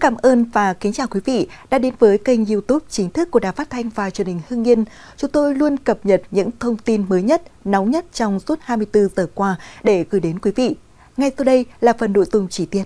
cảm ơn và kính chào quý vị đã đến với kênh YouTube chính thức của Đài Phát thanh và Truyền hình Hưng Yên. Chúng tôi luôn cập nhật những thông tin mới nhất, nóng nhất trong suốt 24 giờ qua để gửi đến quý vị. Ngay sau đây là phần nội dung chi tiết.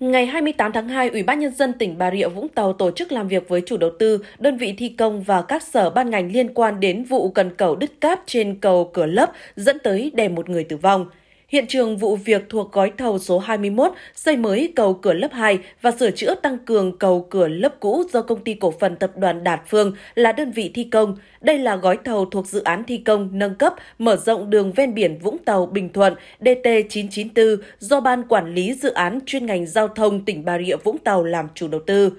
Ngày 28 tháng 2, Ủy ban Nhân dân tỉnh Bà Rịa Vũng Tàu tổ chức làm việc với chủ đầu tư, đơn vị thi công và các sở ban ngành liên quan đến vụ cần cầu đứt cáp trên cầu cửa lấp dẫn tới đè một người tử vong. Hiện trường vụ việc thuộc gói thầu số 21 xây mới cầu cửa lớp 2 và sửa chữa tăng cường cầu cửa lớp cũ do công ty cổ phần tập đoàn Đạt Phương là đơn vị thi công. Đây là gói thầu thuộc dự án thi công nâng cấp mở rộng đường ven biển Vũng Tàu Bình Thuận DT994 do Ban Quản lý Dự án chuyên ngành giao thông tỉnh Bà Rịa Vũng Tàu làm chủ đầu tư.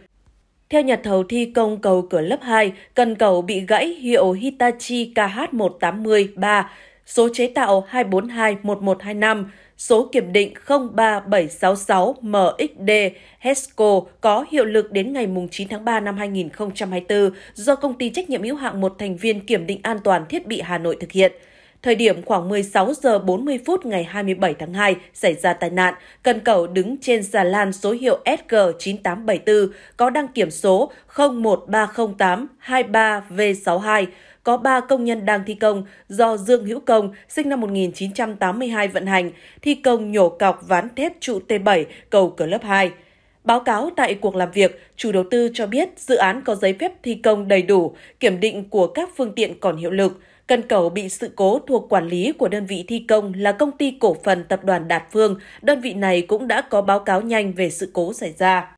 Theo nhà thầu thi công cầu cửa lớp 2, cần cầu bị gãy hiệu Hitachi KH1803 số chế tạo 2421125, số kiểm định 03766MXD HESCO có hiệu lực đến ngày 9 tháng 3 năm 2024 do công ty trách nhiệm hữu hạn một thành viên kiểm định an toàn thiết bị Hà Nội thực hiện. Thời điểm khoảng 16 giờ 40 phút ngày 27 tháng 2 xảy ra tai nạn, cần cầu đứng trên xà lan số hiệu SG9874 có đăng kiểm số 01308 v 62 có 3 công nhân đang thi công do Dương Hữu Công, sinh năm 1982 vận hành, thi công nhổ cọc ván thép trụ T7 cầu Cờ Lớp 2. Báo cáo tại cuộc làm việc, chủ đầu tư cho biết dự án có giấy phép thi công đầy đủ, kiểm định của các phương tiện còn hiệu lực. Cần cầu bị sự cố thuộc quản lý của đơn vị thi công là công ty cổ phần tập đoàn Đạt Phương. Đơn vị này cũng đã có báo cáo nhanh về sự cố xảy ra.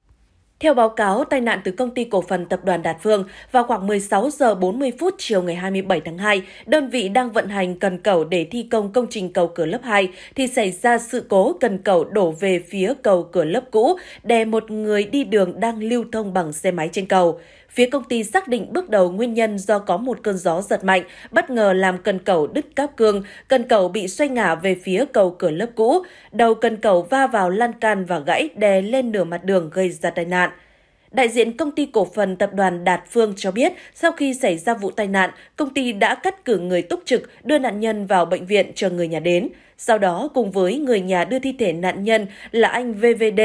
Theo báo cáo, tai nạn từ công ty cổ phần tập đoàn Đạt Phương vào khoảng 16 giờ 40 phút chiều ngày 27 tháng 2, đơn vị đang vận hành cần cầu để thi công công trình cầu cửa lớp 2 thì xảy ra sự cố cần cầu đổ về phía cầu cửa lớp cũ đè một người đi đường đang lưu thông bằng xe máy trên cầu. Phía công ty xác định bước đầu nguyên nhân do có một cơn gió giật mạnh, bất ngờ làm cần cầu đứt cáp cương, cần cầu bị xoay ngả về phía cầu cửa lớp cũ. Đầu cần cầu va vào lan can và gãy đè lên nửa mặt đường gây ra tai nạn. Đại diện công ty cổ phần tập đoàn Đạt Phương cho biết, sau khi xảy ra vụ tai nạn, công ty đã cắt cử người túc trực đưa nạn nhân vào bệnh viện chờ người nhà đến. Sau đó, cùng với người nhà đưa thi thể nạn nhân là anh VVD,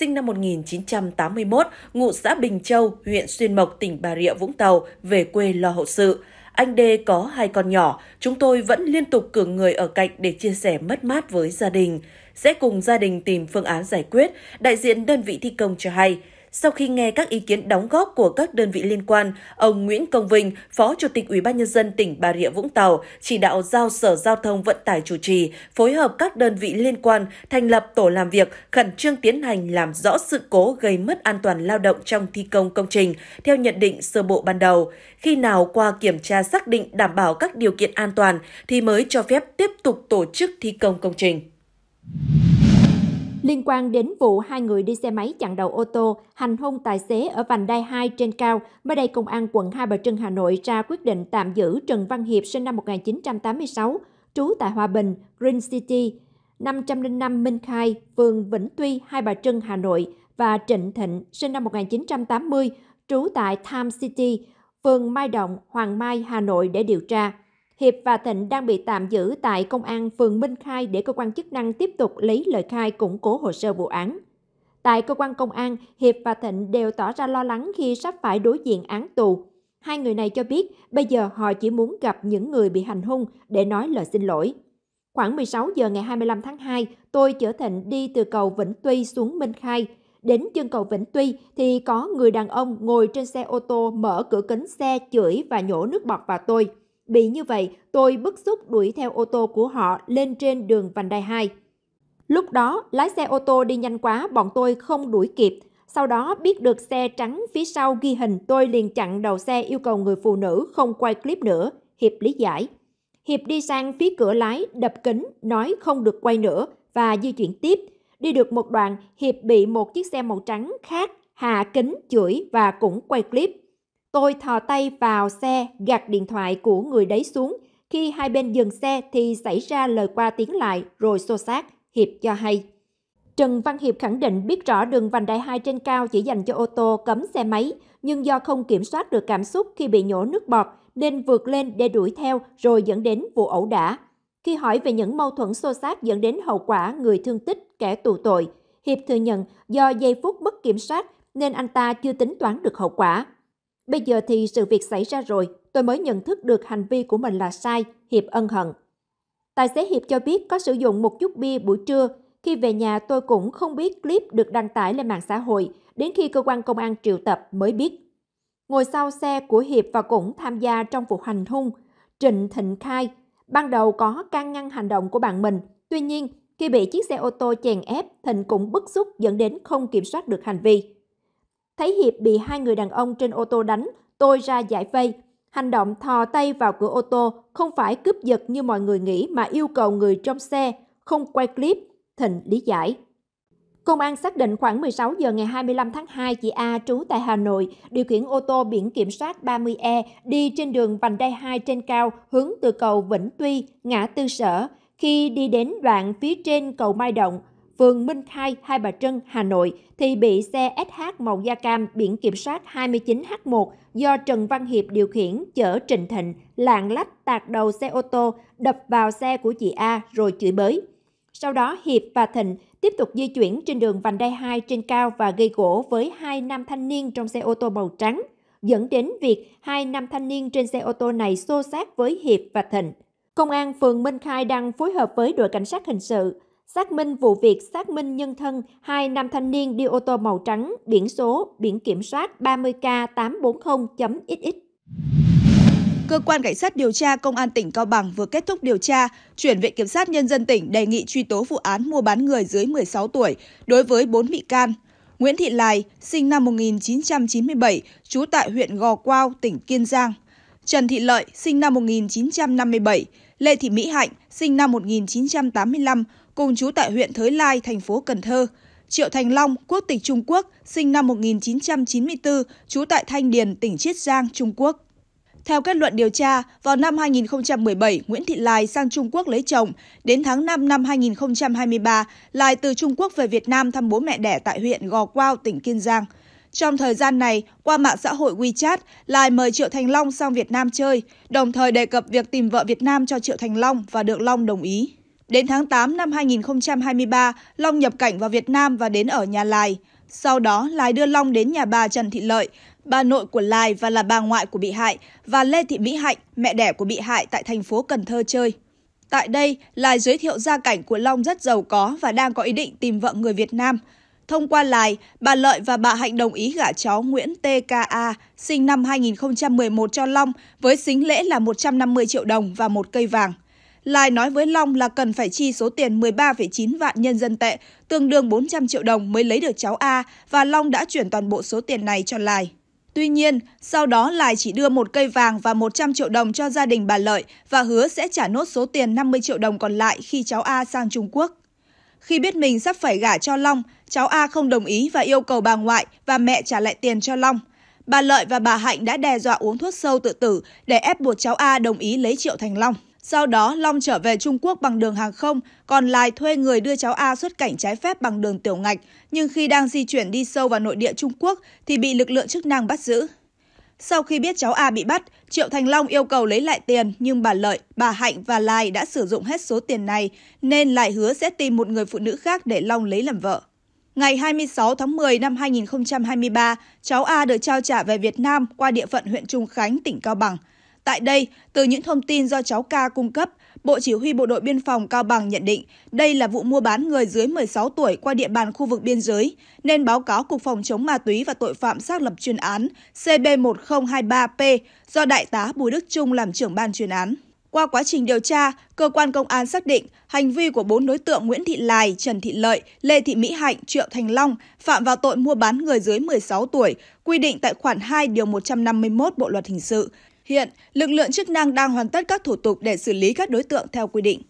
sinh năm 1981, ngụ xã Bình Châu, huyện Xuyên Mộc, tỉnh Bà Rịa, Vũng Tàu, về quê lo hậu sự. Anh D có hai con nhỏ, chúng tôi vẫn liên tục cử người ở cạnh để chia sẻ mất mát với gia đình. Sẽ cùng gia đình tìm phương án giải quyết, đại diện đơn vị thi công cho hay. Sau khi nghe các ý kiến đóng góp của các đơn vị liên quan, ông Nguyễn Công Vinh, Phó Chủ tịch Ủy ban nhân dân tỉnh Bà Rịa Vũng Tàu, chỉ đạo giao Sở Giao thông Vận tải chủ trì, phối hợp các đơn vị liên quan thành lập tổ làm việc, khẩn trương tiến hành làm rõ sự cố gây mất an toàn lao động trong thi công công trình theo nhận định sơ bộ ban đầu. Khi nào qua kiểm tra xác định đảm bảo các điều kiện an toàn thì mới cho phép tiếp tục tổ chức thi công công trình liên quan đến vụ hai người đi xe máy chặn đầu ô tô hành hung tài xế ở vành đai 2 trên cao, mới đây Công an quận Hai Bà Trưng, Hà Nội ra quyết định tạm giữ Trần Văn Hiệp sinh năm 1986, trú tại Hòa Bình, Green City, 505 Minh Khai, phường Vĩnh Tuy, Hai Bà Trưng, Hà Nội và Trịnh Thịnh, sinh năm 1980, trú tại Time City, phường Mai Động, Hoàng Mai, Hà Nội để điều tra. Hiệp và Thịnh đang bị tạm giữ tại Công an phường Minh Khai để cơ quan chức năng tiếp tục lấy lời khai củng cố hồ sơ vụ án. Tại cơ quan công an, Hiệp và Thịnh đều tỏ ra lo lắng khi sắp phải đối diện án tù. Hai người này cho biết bây giờ họ chỉ muốn gặp những người bị hành hung để nói lời xin lỗi. Khoảng 16 giờ ngày 25 tháng 2, tôi chở Thịnh đi từ cầu Vĩnh Tuy xuống Minh Khai. Đến chân cầu Vĩnh Tuy thì có người đàn ông ngồi trên xe ô tô mở cửa kính xe chửi và nhổ nước bọt vào tôi – Bị như vậy, tôi bức xúc đuổi theo ô tô của họ lên trên đường vành đai 2. Lúc đó, lái xe ô tô đi nhanh quá, bọn tôi không đuổi kịp. Sau đó biết được xe trắng phía sau ghi hình, tôi liền chặn đầu xe yêu cầu người phụ nữ không quay clip nữa. Hiệp lý giải. Hiệp đi sang phía cửa lái, đập kính, nói không được quay nữa và di chuyển tiếp. Đi được một đoạn, Hiệp bị một chiếc xe màu trắng khác hạ kính, chửi và cũng quay clip. Tôi thò tay vào xe, gạt điện thoại của người đấy xuống. Khi hai bên dừng xe thì xảy ra lời qua tiếng lại rồi xô xát, Hiệp cho hay. Trần Văn Hiệp khẳng định biết rõ đường vành đai 2 trên cao chỉ dành cho ô tô cấm xe máy, nhưng do không kiểm soát được cảm xúc khi bị nhổ nước bọt nên vượt lên để đuổi theo rồi dẫn đến vụ ẩu đả. Khi hỏi về những mâu thuẫn xô xát dẫn đến hậu quả người thương tích, kẻ tù tội, Hiệp thừa nhận do giây phút bất kiểm soát nên anh ta chưa tính toán được hậu quả. Bây giờ thì sự việc xảy ra rồi, tôi mới nhận thức được hành vi của mình là sai, Hiệp ân hận. Tài xế Hiệp cho biết có sử dụng một chút bia buổi trưa. Khi về nhà tôi cũng không biết clip được đăng tải lên mạng xã hội, đến khi cơ quan công an triệu tập mới biết. Ngồi sau xe của Hiệp và cũng tham gia trong vụ hành hung, Trịnh Thịnh khai, ban đầu có can ngăn hành động của bạn mình. Tuy nhiên, khi bị chiếc xe ô tô chèn ép, Thịnh cũng bức xúc dẫn đến không kiểm soát được hành vi. Thấy Hiệp bị hai người đàn ông trên ô tô đánh, tôi ra giải vây. Hành động thò tay vào cửa ô tô không phải cướp giật như mọi người nghĩ mà yêu cầu người trong xe không quay clip, Thịnh lý giải. Công an xác định khoảng 16 giờ ngày 25 tháng 2, chị A trú tại Hà Nội điều khiển ô tô biển kiểm soát 30E đi trên đường vành đai 2 trên cao hướng từ cầu Vĩnh Tuy, ngã Tư Sở. Khi đi đến đoạn phía trên cầu Mai Động, phường Minh Khai, Hai Bà Trưng, Hà Nội thì bị xe SH màu da cam biển kiểm soát 29H1 do Trần Văn Hiệp điều khiển chở Trịnh Thịnh lạng lách tạt đầu xe ô tô đập vào xe của chị A rồi chửi bới. Sau đó Hiệp và Thịnh tiếp tục di chuyển trên đường vành đai 2 trên cao và gây gỗ với hai nam thanh niên trong xe ô tô màu trắng, dẫn đến việc hai nam thanh niên trên xe ô tô này xô xát với Hiệp và Thịnh. Công an phường Minh Khai đang phối hợp với đội cảnh sát hình sự xác minh vụ việc xác minh nhân thân hai nam thanh niên đi ô tô màu trắng biển số biển kiểm soát 30K840.XX. Cơ quan Cảnh sát điều tra Công an tỉnh Cao Bằng vừa kết thúc điều tra, chuyển Viện Kiểm sát Nhân dân tỉnh đề nghị truy tố vụ án mua bán người dưới 16 tuổi đối với 4 bị can. Nguyễn Thị Lài, sinh năm 1997, trú tại huyện Gò Quao, tỉnh Kiên Giang. Trần Thị Lợi, sinh năm 1957, Lê Thị Mỹ Hạnh, sinh năm 1985, cùng chú tại huyện Thới Lai, thành phố Cần Thơ. Triệu Thành Long, quốc tịch Trung Quốc, sinh năm 1994, trú tại Thanh Điền, tỉnh Chiết Giang, Trung Quốc. Theo kết luận điều tra, vào năm 2017, Nguyễn Thị Lai sang Trung Quốc lấy chồng. Đến tháng 5 năm 2023, Lai từ Trung Quốc về Việt Nam thăm bố mẹ đẻ tại huyện Gò Quao, tỉnh Kiên Giang. Trong thời gian này, qua mạng xã hội WeChat, Lai mời Triệu Thành Long sang Việt Nam chơi, đồng thời đề cập việc tìm vợ Việt Nam cho Triệu Thành Long và được Long đồng ý. Đến tháng 8 năm 2023, Long nhập cảnh vào Việt Nam và đến ở nhà Lài. Sau đó, Lài đưa Long đến nhà bà Trần Thị Lợi, bà nội của Lài và là bà ngoại của bị hại, và Lê Thị Mỹ Hạnh, mẹ đẻ của bị hại tại thành phố Cần Thơ chơi. Tại đây, Lài giới thiệu gia cảnh của Long rất giàu có và đang có ý định tìm vợ người Việt Nam. Thông qua Lài, bà Lợi và bà Hạnh đồng ý gả cháu Nguyễn TKA, sinh năm 2011 cho Long, với xính lễ là 150 triệu đồng và một cây vàng. Lai nói với Long là cần phải chi số tiền 13,9 vạn nhân dân tệ, tương đương 400 triệu đồng mới lấy được cháu A và Long đã chuyển toàn bộ số tiền này cho Lai. Tuy nhiên, sau đó Lai chỉ đưa một cây vàng và 100 triệu đồng cho gia đình bà Lợi và hứa sẽ trả nốt số tiền 50 triệu đồng còn lại khi cháu A sang Trung Quốc. Khi biết mình sắp phải gả cho Long, cháu A không đồng ý và yêu cầu bà ngoại và mẹ trả lại tiền cho Long. Bà Lợi và bà Hạnh đã đe dọa uống thuốc sâu tự tử để ép buộc cháu A đồng ý lấy Triệu Thành Long. Sau đó, Long trở về Trung Quốc bằng đường hàng không, còn Lai thuê người đưa cháu A xuất cảnh trái phép bằng đường tiểu ngạch, nhưng khi đang di chuyển đi sâu vào nội địa Trung Quốc thì bị lực lượng chức năng bắt giữ. Sau khi biết cháu A bị bắt, Triệu Thành Long yêu cầu lấy lại tiền nhưng bà Lợi, bà Hạnh và Lai đã sử dụng hết số tiền này nên lại hứa sẽ tìm một người phụ nữ khác để Long lấy làm vợ. Ngày 26 tháng 10 năm 2023, cháu A được trao trả về Việt Nam qua địa phận huyện Trung Khánh, tỉnh Cao Bằng – Tại đây, từ những thông tin do cháu ca cung cấp, Bộ Chỉ huy Bộ đội Biên phòng Cao Bằng nhận định đây là vụ mua bán người dưới 16 tuổi qua địa bàn khu vực biên giới, nên báo cáo Cục Phòng chống ma túy và tội phạm xác lập chuyên án CB1023P do Đại tá Bùi Đức Trung làm trưởng ban chuyên án. Qua quá trình điều tra, cơ quan công an xác định hành vi của bốn đối tượng Nguyễn Thị Lài, Trần Thị Lợi, Lê Thị Mỹ Hạnh, Triệu Thành Long phạm vào tội mua bán người dưới 16 tuổi, quy định tại khoản 2 điều 151 Bộ luật hình sự. Hiện, lực lượng chức năng đang hoàn tất các thủ tục để xử lý các đối tượng theo quy định.